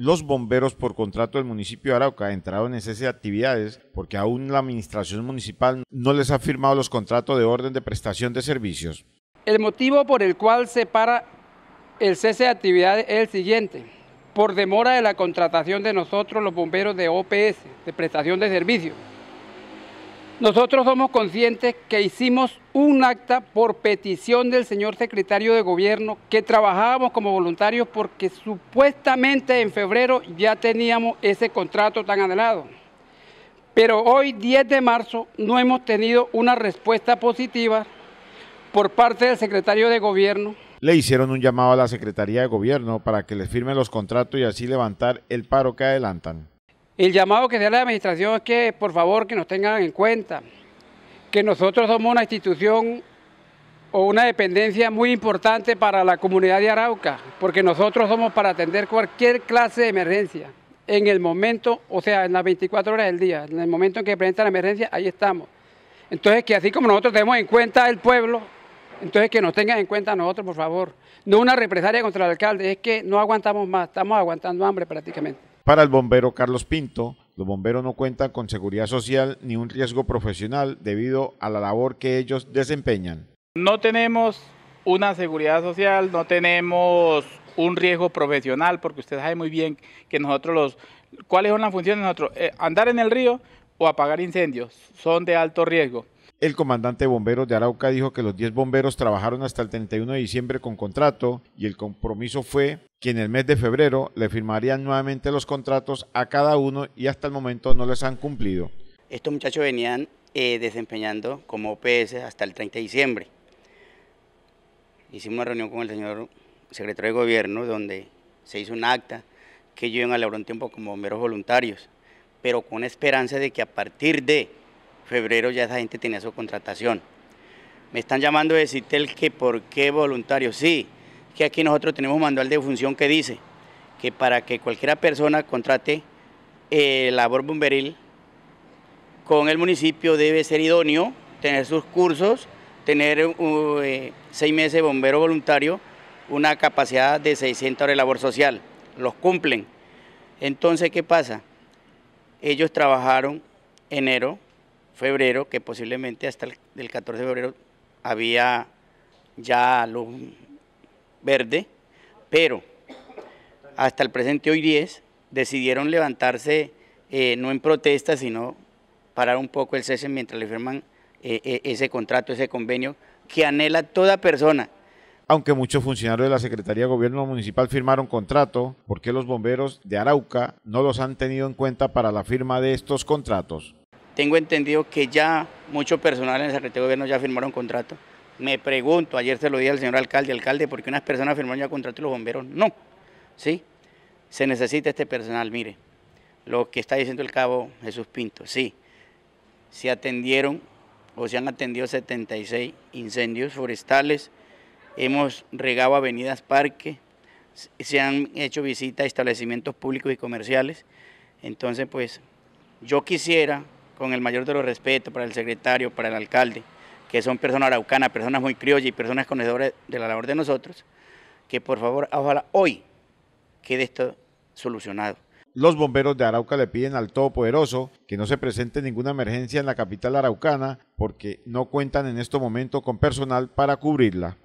Los bomberos por contrato del municipio de Arauca entraron en cese de actividades porque aún la administración municipal no les ha firmado los contratos de orden de prestación de servicios. El motivo por el cual se para el cese de actividades es el siguiente. Por demora de la contratación de nosotros los bomberos de OPS, de prestación de servicios nosotros somos conscientes que hicimos un acta por petición del señor secretario de gobierno, que trabajábamos como voluntarios porque supuestamente en febrero ya teníamos ese contrato tan anhelado. Pero hoy, 10 de marzo, no hemos tenido una respuesta positiva por parte del secretario de gobierno. Le hicieron un llamado a la Secretaría de Gobierno para que les firme los contratos y así levantar el paro que adelantan. El llamado que se a la administración es que, por favor, que nos tengan en cuenta, que nosotros somos una institución o una dependencia muy importante para la comunidad de Arauca, porque nosotros somos para atender cualquier clase de emergencia. En el momento, o sea, en las 24 horas del día, en el momento en que presenta la emergencia, ahí estamos. Entonces, que así como nosotros tenemos en cuenta el pueblo, entonces que nos tengan en cuenta nosotros, por favor. No una represalia contra el alcalde, es que no aguantamos más, estamos aguantando hambre prácticamente. Para el bombero Carlos Pinto, los bomberos no cuentan con seguridad social ni un riesgo profesional debido a la labor que ellos desempeñan. No tenemos una seguridad social, no tenemos un riesgo profesional, porque usted sabe muy bien que nosotros los... ¿Cuáles son las funciones de nosotros? Eh, andar en el río o apagar incendios, son de alto riesgo. El comandante de bomberos de Arauca dijo que los 10 bomberos trabajaron hasta el 31 de diciembre con contrato y el compromiso fue que en el mes de febrero le firmarían nuevamente los contratos a cada uno y hasta el momento no les han cumplido. Estos muchachos venían eh, desempeñando como OPS hasta el 30 de diciembre. Hicimos una reunión con el señor secretario de gobierno donde se hizo un acta que ellos iban a un tiempo como bomberos voluntarios, pero con esperanza de que a partir de febrero ya esa gente tenía su contratación. Me están llamando de CITEL que por qué voluntarios. Sí, que aquí nosotros tenemos un manual de función que dice que para que cualquiera persona contrate eh, labor bomberil con el municipio debe ser idóneo, tener sus cursos, tener uh, eh, seis meses de bombero voluntario, una capacidad de 600 horas de labor social. Los cumplen. Entonces, ¿qué pasa? Ellos trabajaron enero, febrero, que posiblemente hasta el 14 de febrero había ya luz verde, pero hasta el presente hoy 10 decidieron levantarse eh, no en protesta, sino parar un poco el cese mientras le firman eh, eh, ese contrato, ese convenio que anhela toda persona aunque muchos funcionarios de la Secretaría de Gobierno Municipal firmaron contrato, ¿por qué los bomberos de Arauca no los han tenido en cuenta para la firma de estos contratos? Tengo entendido que ya mucho personal en el Secretario de Gobierno ya firmaron contrato. Me pregunto, ayer se lo dije al señor alcalde, alcalde, ¿por qué unas personas firmaron ya contrato y los bomberos no? ¿Sí? Se necesita este personal, mire, lo que está diciendo el cabo Jesús Pinto, sí, se atendieron o se han atendido 76 incendios forestales, hemos regado avenidas, parques, se han hecho visitas a establecimientos públicos y comerciales. Entonces, pues, yo quisiera con el mayor de los respetos para el secretario, para el alcalde, que son personas araucanas, personas muy criollas y personas conocedoras de la labor de nosotros, que por favor, ojalá hoy quede esto solucionado. Los bomberos de Arauca le piden al Todopoderoso que no se presente ninguna emergencia en la capital araucana porque no cuentan en este momento con personal para cubrirla.